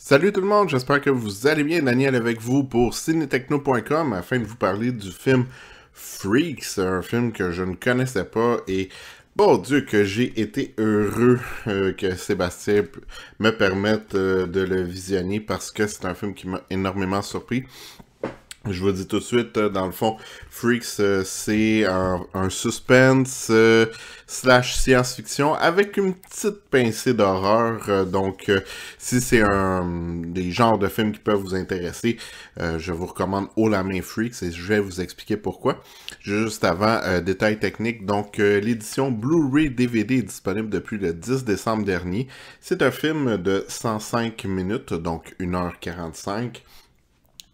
Salut tout le monde, j'espère que vous allez bien. Daniel avec vous pour cinetechno.com afin de vous parler du film Freaks, un film que je ne connaissais pas et bon Dieu que j'ai été heureux euh, que Sébastien me permette euh, de le visionner parce que c'est un film qui m'a énormément surpris. Je vous dis tout de suite, euh, dans le fond, Freaks, euh, c'est un, suspense euh, slash science-fiction avec une petite pincée d'horreur. donc, si c'est un mm, des genres de films qui peuvent vous intéresser, je vous recommande haut la main Freaks et je vais vous expliquer pourquoi. Juste avant, détail technique, donc l'édition Blu-ray DVD est disponible depuis le 10 décembre dernier. C'est un film de 105 minutes, donc 1h45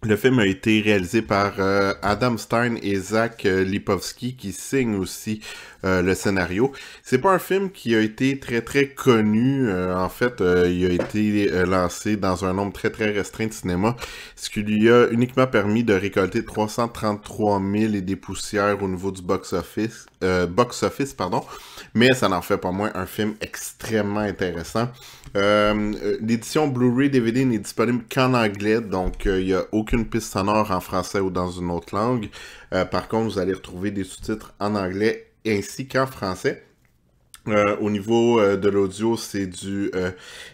le film a été réalisé par euh, Adam Stein et Zach euh, Lipowski qui signent aussi euh, le scénario. C'est pas un film qui a été très très connu. en fait, il a été lancé dans un nombre très très restreint de cinéma, ce qui lui a uniquement permis de récolter 333 000 et des poussières au niveau du box-office euh, box office, pardon, mais ça n'en fait pas moins un film extrêmement intéressant. Euh, euh, l'édition Blu-ray DVD n'est disponible qu'en anglais, donc il n'y a aucune piste sonore en français ou dans une autre langue. par contre, vous allez retrouver des sous-titres en anglais ainsi qu'en français. Euh, au niveau euh, de l'audio, c'est du euh,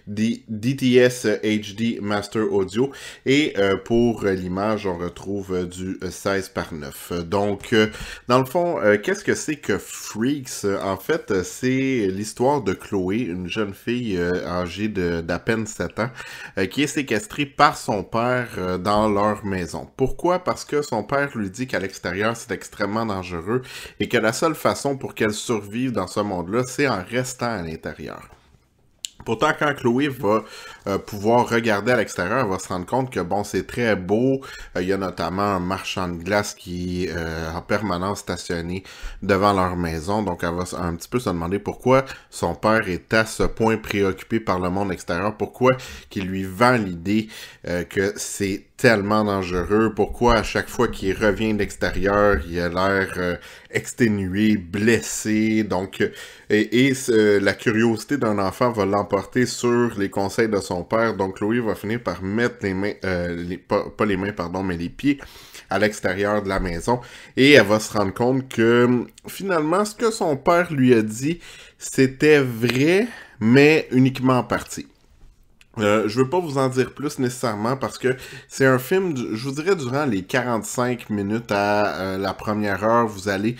DTS HD Master Audio. Et pour l'image, on retrouve du 16 par 9. Donc, dans le fond, qu'est-ce que c'est que Freaks? En fait, c'est l'histoire de Chloé, une jeune fille âgée d'à peine 7 ans, qui est séquestrée par son père dans leur maison. Pourquoi? Parce que son père lui dit qu'à l'extérieur, c'est extrêmement dangereux et que la seule façon pour qu'elle survive dans ce monde-là, c'est en restant à l'intérieur. Pourtant, quand Chloé va euh, pouvoir regarder à l'extérieur, elle va se rendre compte que bon, c'est très beau. Euh, il y a notamment un marchand de glace qui est euh, en permanence stationné devant leur maison. Donc, elle va un petit peu se demander pourquoi son père est à ce point préoccupé par le monde extérieur. Pourquoi il lui vend l'idée que c'est tellement dangereux. Pourquoi à chaque fois qu'il revient de l'extérieur, il a l'air euh, exténué, blessé. Donc, euh, et, la curiosité d'un enfant va l'emporter sur les conseils de son père. Donc, Chloé va finir par mettre les mains, euh, les mains, pardon, mais les pieds à l'extérieur de la maison. Et elle va se rendre compte que finalement, ce que son père lui a dit, c'était vrai, mais uniquement en partie. Je euh, je veux pas vous en dire plus nécessairement parce que c'est un film, je vous dirais durant les 45 minutes à euh, la première heure, vous allez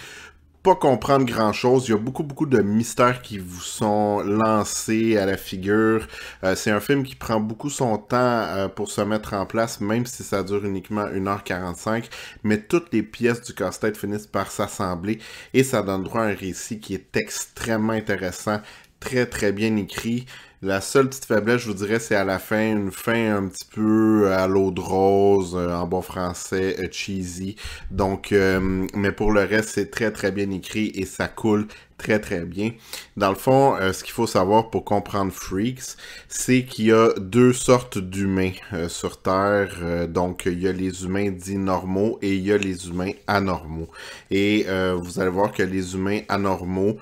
pas comprendre grand chose. Il y a beaucoup, beaucoup de mystères qui vous sont lancés à la figure. Euh, c'est un film qui prend beaucoup son temps pour se mettre en place, même si ça dure uniquement 1h45. Mais toutes les pièces du casse-tête finissent par s'assembler et ça donne droit à un récit qui est extrêmement intéressant, très, très bien écrit. La seule petite faiblesse, je vous dirais, c'est à la fin, une fin un petit peu à l'eau de rose, euh, en bon français, euh, cheesy. Donc, euh, mais pour le reste, c'est très très bien écrit et ça coule très très bien. Dans le fond, ce qu'il faut savoir pour comprendre Freaks, c'est qu'il y a deux sortes d'humains sur Terre. donc, il y a les humains dits normaux et il y a les humains anormaux. Et vous allez voir que les humains anormaux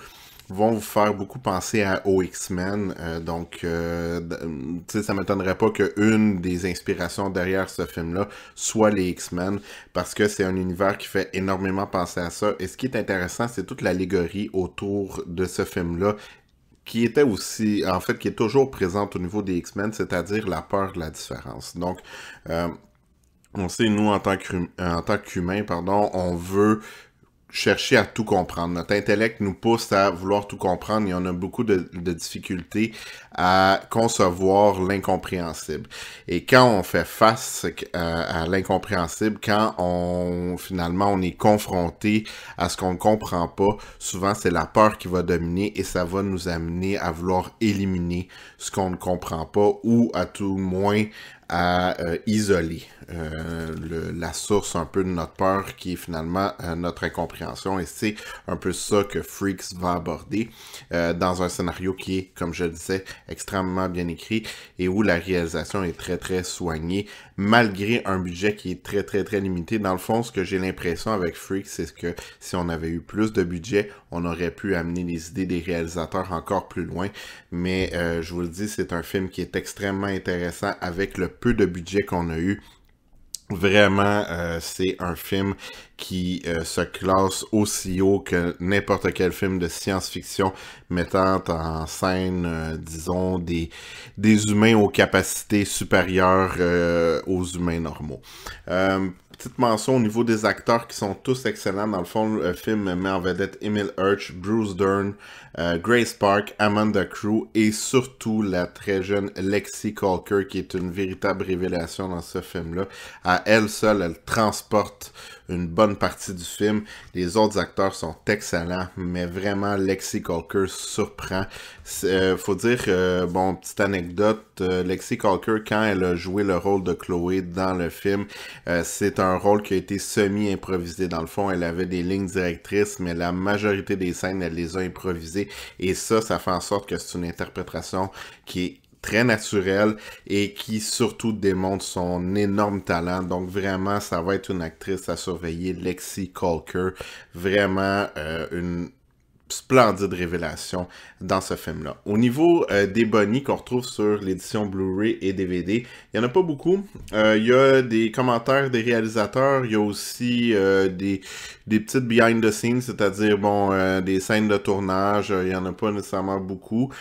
vont vous faire beaucoup penser à x men euh, donc, ça euh, euh, tu sais, ça m'étonnerait pas qu'une des inspirations derrière ce film-là soit les X-Men, parce que c'est un univers qui fait énormément penser à ça. Et ce qui est intéressant, c'est toute l'allégorie autour de ce film-là qui était aussi, en fait, qui est toujours présente au niveau des X-Men, c'est-à-dire la peur de la différence. Donc, on sait, nous, en tant qu'humains, pardon, on veut chercher à tout comprendre. Notre intellect nous pousse à vouloir tout comprendre et on a beaucoup de, difficultés à concevoir l'incompréhensible. Et quand on fait face euh, à, l'incompréhensible, quand on finalement on est confronté à ce qu'on ne comprend pas, souvent c'est la peur qui va dominer et ça va nous amener à vouloir éliminer ce qu'on ne comprend pas ou à tout moins à euh, isoler euh, la source un peu de notre peur qui est finalement euh, notre incompréhension et c'est un peu ça que Freaks va aborder dans un scénario qui est, comme je le disais, extrêmement bien écrit et où la réalisation est très très soignée malgré un budget qui est très très très limité. Dans le fond, ce que j'ai l'impression avec Freaks, c'est que si on avait eu plus de budget, on aurait pu amener les idées des réalisateurs encore plus loin. Mais je vous le dis, c'est un film qui est extrêmement intéressant avec le peu de budget qu'on a eu, Vraiment, euh, c'est un film qui euh, se classe aussi haut que n'importe quel film de science-fiction mettant en scène, euh, disons, des, des humains aux capacités supérieures aux humains normaux petite mention au niveau des acteurs qui sont tous excellents. Dans le fond, le film met en vedette Emil Hirsch, Bruce Dern, euh, Grace Park, Amanda Crew et surtout la très jeune Lexi Calker qui est une véritable révélation dans ce film-là. À elle seule, elle transporte une bonne partie du film. Les autres acteurs sont excellents, mais vraiment Lexi Calker surprend. Euh, faut dire, euh, bon, petite anecdote, euh, Lexi Calker, quand elle a joué le rôle de Chloé dans le film, c'est un rôle qui a été semi-improvisé. Dans le fond, elle avait des lignes directrices, mais la majorité des scènes, elle les a improvisées. Et ça, ça fait en sorte que c'est une interprétation qui est très naturelle et qui surtout démontre son énorme talent. Donc vraiment, ça va être une actrice à surveiller, Lexi Calker. Vraiment euh, une splendide révélation dans ce film-là. Au niveau euh, des bonnies qu'on retrouve sur l'édition Blu-ray et DVD, il n'y en a pas beaucoup. Euh, il y a des commentaires des réalisateurs, il y a aussi des, des petites behind the scenes, c'est-à-dire bon des scènes de tournage, il n'y en a pas nécessairement beaucoup.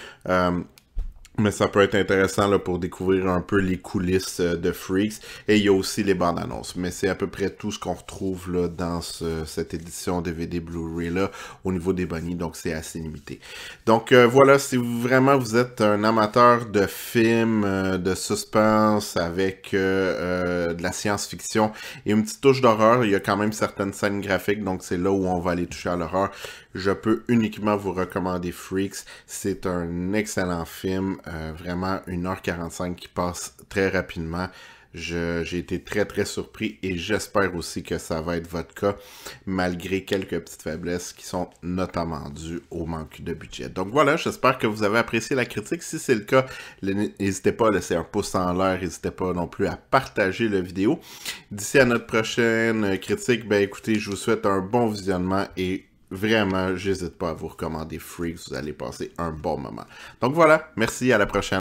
Mais ça peut être intéressant là, pour découvrir un peu les coulisses euh, de Freaks. Et il y a aussi les bandes annonces. Mais c'est à peu près tout ce qu'on retrouve là, dans cette édition DVD Blu-ray là au niveau des bunnies. Donc c'est assez limité. Donc euh, voilà, si vous, vraiment vous êtes un amateur de films, euh, de suspense avec de la science-fiction et une petite touche d'horreur, il y a quand même certaines scènes graphiques. Donc c'est là où on va aller toucher à l'horreur je peux uniquement vous recommander Freaks. C'est un excellent film, euh, vraiment 1h45 qui passe très rapidement. J'ai été très très surpris et j'espère aussi que ça va être votre cas, malgré quelques petites faiblesses qui sont notamment dues au manque de budget. Donc voilà, j'espère que vous avez apprécié la critique. Si c'est le cas, n'hésitez pas à laisser un pouce en l'air, n'hésitez pas non plus à partager la vidéo. D'ici à notre prochaine euh, critique, ben écoutez, je vous souhaite un bon visionnement et Vraiment, j'hésite pas à vous recommander Freaks. Vous allez passer un bon moment. Donc voilà, merci, à la prochaine.